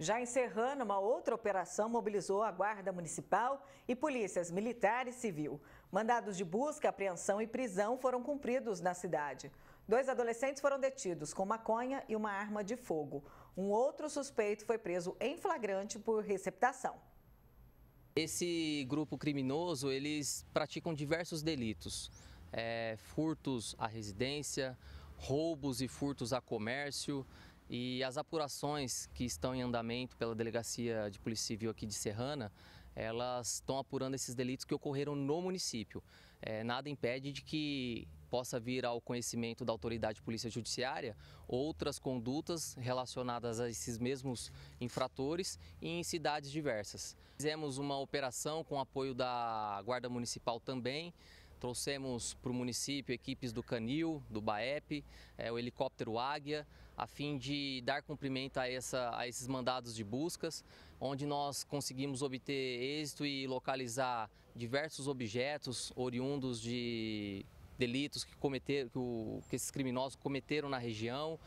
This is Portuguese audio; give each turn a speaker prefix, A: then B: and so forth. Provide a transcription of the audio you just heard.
A: Já em Serrano, uma outra operação mobilizou a Guarda Municipal e polícias militar e civil. Mandados de busca, apreensão e prisão foram cumpridos na cidade. Dois adolescentes foram detidos com maconha e uma arma de fogo. Um outro suspeito foi preso em flagrante por receptação.
B: Esse grupo criminoso, eles praticam diversos delitos. É, furtos à residência, roubos e furtos a comércio, e as apurações que estão em andamento pela Delegacia de Polícia Civil aqui de Serrana, elas estão apurando esses delitos que ocorreram no município. É, nada impede de que possa vir ao conhecimento da autoridade polícia judiciária outras condutas relacionadas a esses mesmos infratores em cidades diversas. Fizemos uma operação com apoio da Guarda Municipal também, Trouxemos para o município equipes do Canil, do BAEP, é, o helicóptero Águia, a fim de dar cumprimento a, essa, a esses mandados de buscas, onde nós conseguimos obter êxito e localizar diversos objetos oriundos de delitos que, cometer, que, o, que esses criminosos cometeram na região.